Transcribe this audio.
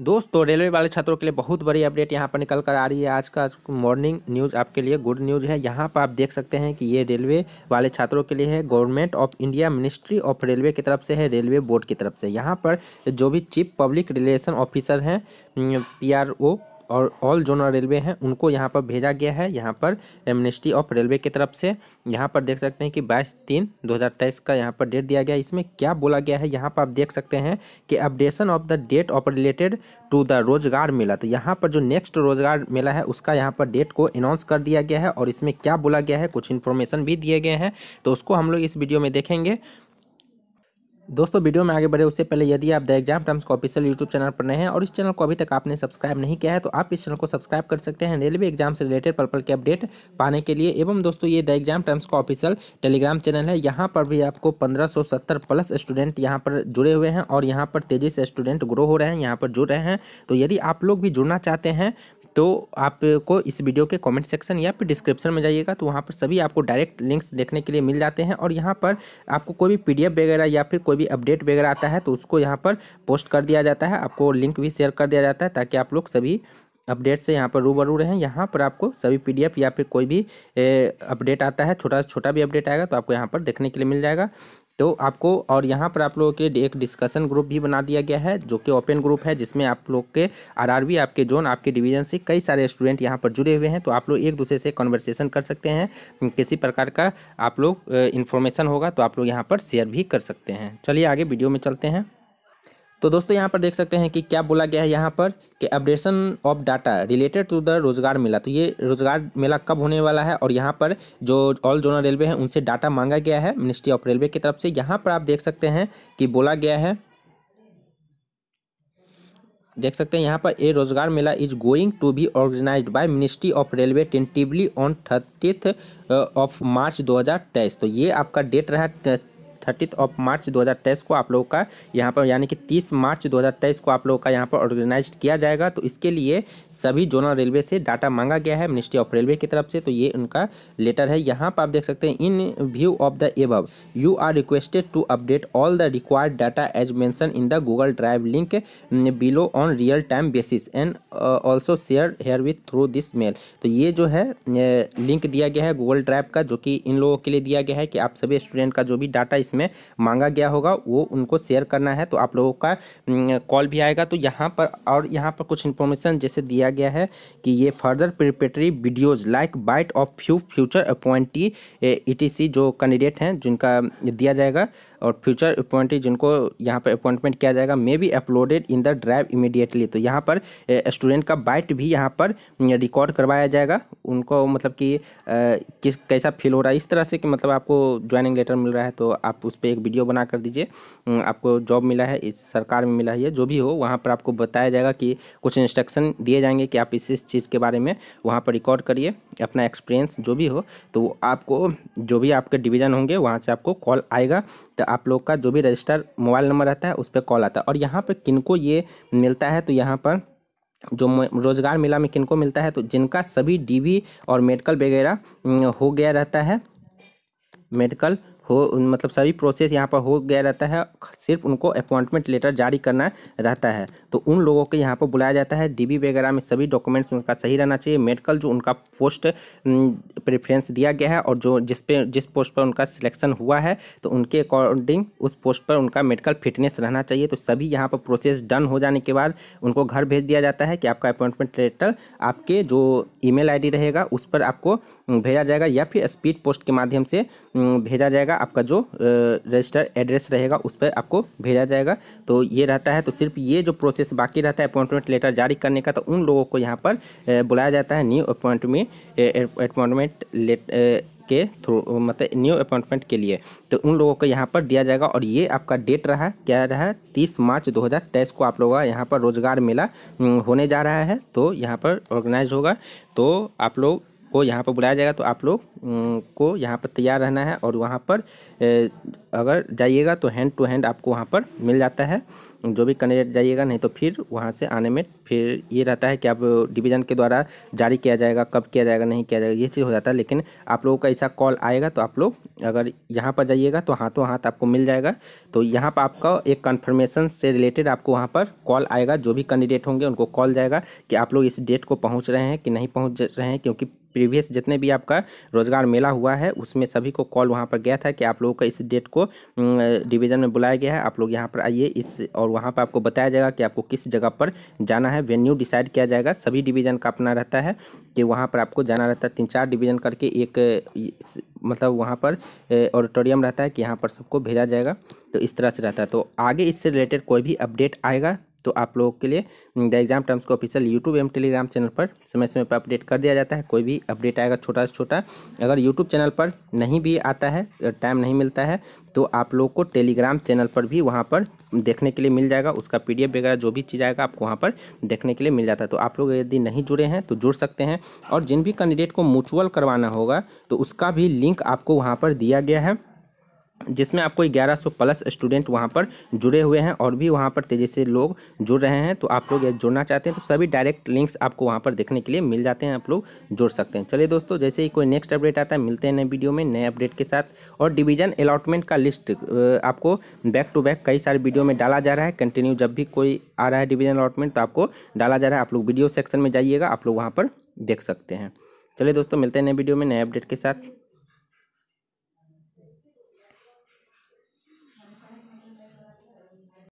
दोस्तों रेलवे वाले छात्रों के लिए बहुत बड़ी अपडेट यहाँ पर निकल कर आ रही है आज का मॉर्निंग न्यूज़ आपके लिए गुड न्यूज़ है यहाँ पर आप देख सकते हैं कि ये रेलवे वाले छात्रों के लिए है government of India ministry of railway की तरफ से है रेलवे बोर्ड की तरफ से यहाँ पर जो भी चीफ पब्लिक रिलेशन ऑफिसर हैं पी और ऑल जोनल रेलवे हैं उनको यहाँ पर भेजा गया है यहाँ पर एमनेस्टी ऑफ रेलवे की तरफ से यहाँ पर देख सकते हैं कि 22 तीन 2023 का यहाँ पर डेट दिया गया है इसमें क्या बोला गया है यहाँ पर आप देख सकते हैं कि updation of the date of related to the Rozgar Mela तो यहाँ पर जो नेक्स्ट रोजगार मेला है उसका यहाँ पर डेट को अनाउंस कर दिया गया है और इसमें क्या बोला गया है कुछ इन्फॉर्मेशन भी दिए गए हैं तो उसको हम लोग इस वीडियो में देखेंगे दोस्तों वीडियो में आगे बढ़े उससे पहले यदि आप द एग्जाम टर्म्स का ऑफिशियल यूट्यूब चैनल पर नए हैं और इस चैनल को अभी तक आपने सब्सक्राइब नहीं किया है तो आप इस चैनल को सब्सक्राइब कर सकते हैं रेलवे एग्जाम से रिलेटेड पल के अपडेट पाने के लिए एवं दोस्तों ये द एग्जाम टर्म्स का ऑफिशियल टेलीग्राम चैनल है यहाँ पर भी आपको पंद्रह प्लस स्टूडेंट यहाँ पर जुड़े हुए हैं और यहाँ पर तेज़ी से स्टूडेंट ग्रो हो रहे हैं यहाँ पर जुड़ रहे हैं तो यदि आप लोग भी जुड़ना चाहते हैं तो आपको इस वीडियो के कमेंट सेक्शन या फिर डिस्क्रिप्शन में जाइएगा तो वहाँ पर सभी आपको डायरेक्ट लिंक्स देखने के लिए मिल जाते हैं और यहाँ पर आपको कोई भी पी वगैरह या फिर कोई भी अपडेट वगैरह आता है तो उसको यहाँ पर पोस्ट कर दिया जाता है आपको लिंक भी शेयर कर दिया जाता है ताकि आप लोग सभी अपडेट से यहाँ पर रूबरू रहें यहाँ पर आपको सभी पीडीएफ या फिर कोई भी अपडेट आता है छोटा छोटा भी अपडेट आएगा तो आपको यहाँ पर देखने के लिए मिल जाएगा तो आपको और यहाँ पर आप लोगों के एक डिस्कशन ग्रुप भी बना दिया गया है जो कि ओपन ग्रुप है जिसमें आप लोग के आरआरबी आपके जोन आपके डिवीजन से कई सारे स्टूडेंट यहाँ पर जुड़े हुए हैं तो आप लोग एक दूसरे से कॉन्वर्सेशन कर सकते हैं किसी प्रकार का आप लोग इन्फॉर्मेशन होगा तो आप लोग यहाँ पर शेयर भी कर सकते हैं चलिए आगे वीडियो में चलते हैं तो दोस्तों यहाँ पर देख सकते हैं कि क्या बोला गया है यहाँ पर कि updation of data related to the Rozgar Mela तो ये रोजगार मेला कब होने वाला है और यहाँ पर जो ऑल जोनल रेलवे है उनसे डाटा मांगा गया है मिनिस्ट्री ऑफ रेलवे की तरफ से यहाँ पर आप देख सकते हैं कि बोला गया है देख सकते हैं यहाँ पर a Rozgar Mela is going to be organised by ministry of railway tentatively on thirtieth of March 2023 तो ये आपका डेट रहा थर्टी ऑफ मार्च 2023 को आप लोगों का यहाँ पर यानी कि 30 मार्च 2023 को आप लोगों का यहाँ पर ऑर्गेनाइज किया जाएगा तो इसके लिए सभी जोनल रेलवे से डाटा मांगा गया है मिनिस्ट्री ऑफ रेलवे की तरफ से तो ये उनका लेटर है यहाँ पर आप देख सकते हैं in view of the above you are requested to update all the required data as mentioned in the Google drive link below on real time basis and also share here with through this mail तो ये जो है link दिया गया है Google drive का जो कि इन लोगों के लिए दिया गया है कि आप सभी स्टूडेंट का जो भी डाटा इस इसमें मांगा गया होगा वो उनको शेयर करना है तो आप लोगों का कॉल भी आएगा तो यहाँ पर और यहाँ पर कुछ इन्फॉर्मेशन जैसे दिया गया है कि ये further preparatory videos like bite of few future appointee ई जो कैंडिडेट हैं जिनका दिया जाएगा और फ्यूचर अपॉइंटी जिनको यहाँ पर अपॉइंटमेंट किया जाएगा may be uploaded in the drive immediately तो यहाँ पर स्टूडेंट का बाइट भी यहाँ पर रिकॉर्ड करवाया जाएगा उनको मतलब कि किस कैसा फील हो रहा है इस तरह से कि मतलब आपको ज्वाइनिंग लेटर मिल रहा है तो आप उस पर एक वीडियो बना कर दीजिए आपको जॉब मिला है इस सरकार में मिला है जो भी हो वहाँ पर आपको बताया जाएगा कि कुछ इंस्ट्रक्शन दिए जाएंगे कि आप इस इस चीज़ के बारे में वहाँ पर रिकॉर्ड करिए अपना एक्सपीरियंस जो भी हो तो आपको जो भी आपके डिवीज़न होंगे वहाँ से आपको कॉल आएगा तो आप लोग का जो भी रजिस्टर मोबाइल नंबर रहता है उस पर कॉल आता है और यहाँ पर किन ये मिलता है तो यहाँ पर जो रोज़गार मेला में किनको मिलता है तो जिनका सभी डीवी और मेडिकल वगैरह हो गया रहता है मेडिकल हो मतलब सभी प्रोसेस यहाँ पर हो गया रहता है सिर्फ उनको अपॉइंटमेंट लेटर जारी करना रहता है तो उन लोगों को यहाँ पर बुलाया जाता है डीबी वगैरह में सभी डॉक्यूमेंट्स उनका सही रहना चाहिए मेडिकल जो उनका पोस्ट प्रेफरेंस दिया गया है और जो जिस पे जिस पोस्ट पर उनका सिलेक्शन हुआ है तो उनके अकॉर्डिंग उस पोस्ट पर उनका मेडिकल फिटनेस रहना चाहिए तो सभी यहाँ पर प्रोसेस डन हो जाने के बाद उनको घर भेज दिया जाता है कि आपका अपॉइंटमेंट लेटर आपके जो ई मेल रहेगा उस पर आपको भेजा जाएगा या फिर स्पीड पोस्ट के माध्यम से भेजा जाएगा जाएगा आपका जो रजिस्टर एड्रेस रहेगा उस पर आपको भेजा जाएगा तो ये रहता है तो सिर्फ ये जो प्रोसेस बाकी रहता है अपॉइंटमेंट लेटर जारी करने का तो उन लोगों को यहाँ पर बुलाया जाता है न्यू अपॉइंटमेंट अपॉइंटमेंट लेट के थ्रू मतलब न्यू अपॉइंटमेंट के लिए तो उन लोगों को यहाँ पर दिया जाएगा और ये आपका डेट रहा क्या रहा तीस मार्च 2023 को आप लोगों का यहाँ पर रोज़गार मेला होने जा रहा है तो यहाँ पर ऑर्गेनाइज होगा तो आप लोग को यहाँ पर बुलाया जाएगा तो आप लोग को यहाँ पर तैयार रहना है और वहाँ पर अगर जाइएगा तो हैंड टू हैंड आपको वहाँ पर मिल जाता है जो भी कैंडिडेट जाइएगा नहीं तो फिर वहाँ से आने में फिर ये रहता है कि आप डिवीज़न के द्वारा जारी किया जाएगा कब किया जाएगा नहीं किया जाएगा ये चीज़ हो जाता है लेकिन आप लोगों का ऐसा कॉल आएगा तो आप लोग अगर यहाँ पर जाइएगा तो हाथों हाथ आपको मिल जाएगा तो यहाँ पर आपका एक कन्फर्मेशन से रिलेटेड आपको वहाँ पर कॉल आएगा जो भी कैंडिडेट होंगे उनको कॉल जाएगा कि आप लोग इस डेट को पहुँच रहे हैं कि नहीं पहुँच रहे हैं क्योंकि प्रीवियस जितने भी आपका रोजगार मेला हुआ है उसमें सभी को कॉल वहाँ पर गया था कि आप लोगों का इस डेट को डिवीज़न में बुलाया गया है आप लोग यहाँ पर आइए इस और वहाँ पर आपको बताया जाएगा कि आपको किस जगह पर जाना है वेन्यू डिसाइड किया जाएगा सभी डिवीज़न का अपना रहता है कि वहाँ पर आपको जाना रहता है तीन चार डिवीज़न करके एक मतलब वहाँ पर ऑडिटोरियम रहता है कि यहाँ पर सबको भेजा जाएगा तो इस तरह से रहता है तो आगे इससे रिलेटेड कोई भी अपडेट आएगा तो आप लोगों के लिए द एग्जाम टर्म्स को ऑफिशियल यूट्यूब एवं टेलीग्राम चैनल पर समय समय पर अपडेट कर दिया जाता है कोई भी अपडेट आएगा छोटा से छोटा अगर यूट्यूब चैनल पर नहीं भी आता है टाइम नहीं मिलता है तो आप लोग को टेलीग्राम चैनल पर भी वहाँ पर देखने के लिए मिल जाएगा उसका पी वगैरह जो भी चीज़ आएगा आपको वहाँ पर देखने के लिए मिल जाता है तो आप लोग यदि नहीं जुड़े हैं तो जुड़ सकते हैं और जिन भी कैंडिडेट को म्यूचुअल करवाना होगा तो उसका भी लिंक आपको वहाँ पर दिया गया है जिसमें आपको 1100 प्लस स्टूडेंट वहाँ पर जुड़े हुए हैं और भी वहाँ पर तेज़ी से लोग जुड़ रहे हैं तो आप लोग जुड़ना चाहते हैं तो सभी डायरेक्ट लिंक्स आपको वहाँ पर देखने के लिए मिल जाते हैं आप लोग जुड़ सकते हैं चलिए दोस्तों जैसे ही कोई नेक्स्ट अपडेट आता है मिलते हैं नए वीडियो में नए अपडेट के साथ और डिवीजन अलाटमेंट का लिस्ट आपको बैक टू बैक कई सारे वीडियो में डाला जा रहा है कंटिन्यू जब भी कोई आ रहा है डिवीजन अलाटमेंट तो आपको डाला जा रहा है आप लोग वीडियो सेक्शन में जाइएगा आप लोग वहाँ पर देख सकते हैं चलिए दोस्तों मिलते हैं नए वीडियो में नए अपडेट के साथ